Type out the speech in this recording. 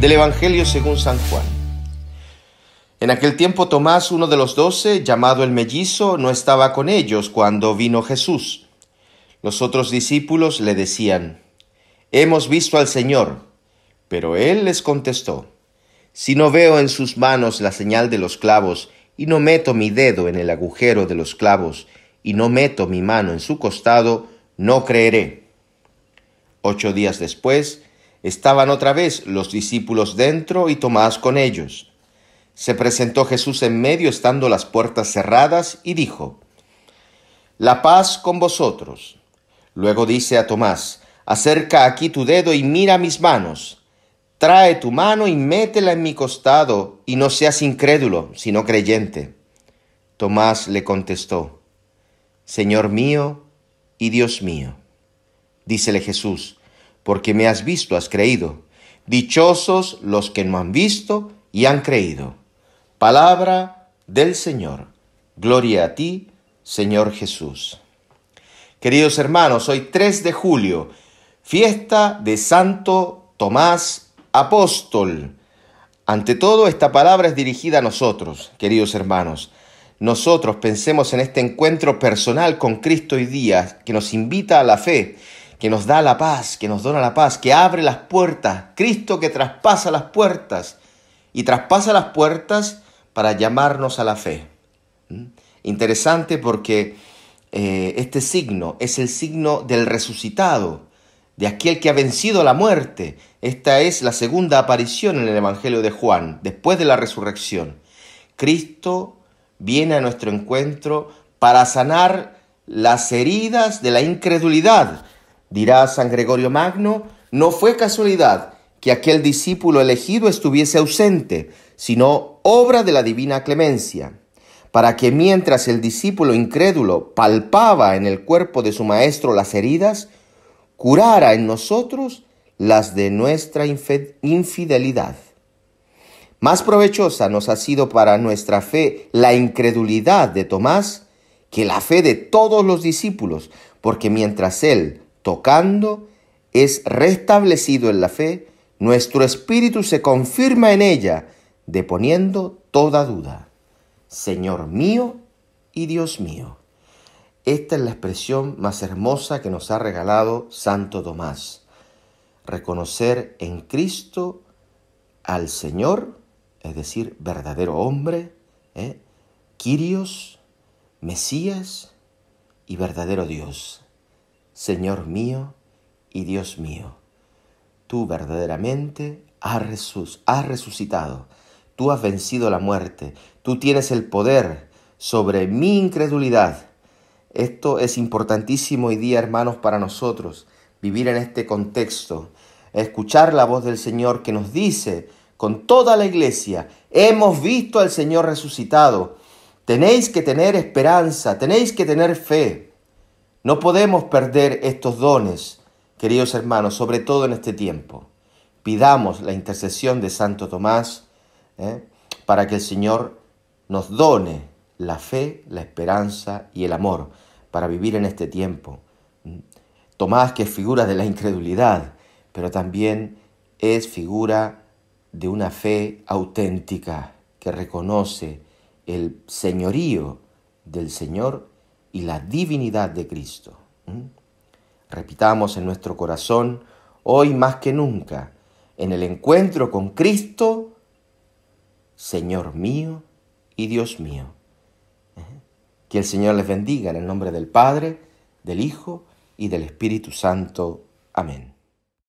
Del Evangelio según San Juan. En aquel tiempo Tomás, uno de los doce, llamado el mellizo, no estaba con ellos cuando vino Jesús. Los otros discípulos le decían, Hemos visto al Señor. Pero él les contestó, Si no veo en sus manos la señal de los clavos, y no meto mi dedo en el agujero de los clavos, y no meto mi mano en su costado, no creeré. Ocho días después, Estaban otra vez los discípulos dentro y Tomás con ellos. Se presentó Jesús en medio estando las puertas cerradas y dijo, La paz con vosotros. Luego dice a Tomás, Acerca aquí tu dedo y mira mis manos. Trae tu mano y métela en mi costado, y no seas incrédulo, sino creyente. Tomás le contestó, Señor mío y Dios mío. Dícele Jesús, porque me has visto, has creído. Dichosos los que no han visto y han creído. Palabra del Señor. Gloria a ti, Señor Jesús. Queridos hermanos, hoy 3 de julio, fiesta de Santo Tomás Apóstol. Ante todo, esta palabra es dirigida a nosotros, queridos hermanos. Nosotros pensemos en este encuentro personal con Cristo hoy día, que nos invita a la fe que nos da la paz, que nos dona la paz, que abre las puertas, Cristo que traspasa las puertas y traspasa las puertas para llamarnos a la fe. ¿Mm? Interesante porque eh, este signo es el signo del resucitado, de aquel que ha vencido la muerte. Esta es la segunda aparición en el Evangelio de Juan, después de la resurrección. Cristo viene a nuestro encuentro para sanar las heridas de la incredulidad, Dirá San Gregorio Magno, no fue casualidad que aquel discípulo elegido estuviese ausente, sino obra de la divina clemencia, para que mientras el discípulo incrédulo palpaba en el cuerpo de su maestro las heridas, curara en nosotros las de nuestra infidelidad. Más provechosa nos ha sido para nuestra fe la incredulidad de Tomás que la fe de todos los discípulos, porque mientras él tocando, es restablecido en la fe, nuestro espíritu se confirma en ella, deponiendo toda duda. Señor mío y Dios mío. Esta es la expresión más hermosa que nos ha regalado Santo Tomás. Reconocer en Cristo al Señor, es decir, verdadero hombre, ¿eh? Quirios, Mesías y verdadero Dios. Señor mío y Dios mío. Tú verdaderamente has, resucitado, tú has vencido la muerte, tú tienes el poder sobre mi incredulidad. Esto es importantísimo hoy día, hermanos, para nosotros, vivir en este contexto, escuchar la voz del Señor que nos dice con toda la iglesia, hemos visto al Señor resucitado, tenéis que tener esperanza, tenéis que tener fe. No podemos perder estos dones, queridos hermanos, sobre todo en este tiempo. Pidamos la intercesión de Santo Tomás ¿eh? para que el Señor nos done la fe, la esperanza y el amor para vivir en este tiempo. Tomás que es figura de la incredulidad, pero también es figura de una fe auténtica que reconoce el señorío del Señor y la divinidad de Cristo. ¿Mm? Repitamos en nuestro corazón, hoy más que nunca, en el encuentro con Cristo, Señor mío y Dios mío. ¿Eh? Que el Señor les bendiga en el nombre del Padre, del Hijo y del Espíritu Santo. Amén.